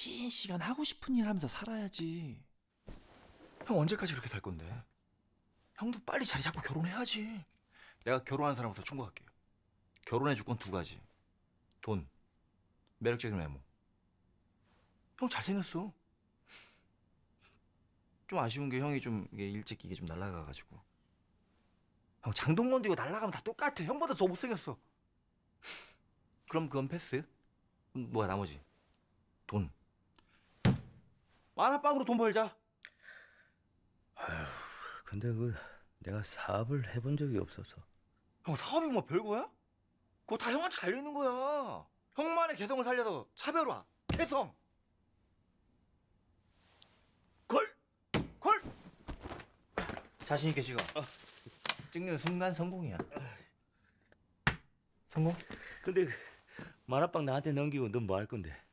긴 시간 하고 싶은 일 하면서 살아야지. 형 언제까지 이렇게 살 건데? 형도 빨리 자리 잡고 결혼해야지. 내가 결혼하는 사람으로서 충고할게. 결혼해 줄 건 두 가지. 돈, 매력적인 외모. 형 잘생겼어. 좀 아쉬운 게 형이 좀 이게 일찍 이게 좀 날라가가지고. 형 장동건도 이거 날라가면 다 똑같아. 형보다 더 못생겼어. 그럼 그건 패스. 뭐야 나머지? 돈. 만화빵으로돈 벌자. 아휴, 근데 그 내가 사업을 해본 적이 없어서. 형 사업이 뭐 별거야? 그거 다 형한테 달려 있는 거야. 형만의 개성을 살려서 차별화, 개성. 콜, 콜. 자신 있게 지금. 어. 아. 찍는 순간 성공이야. 성공? 근데 그 만화빵 나한테 넘기고 넌 뭐 할 건데?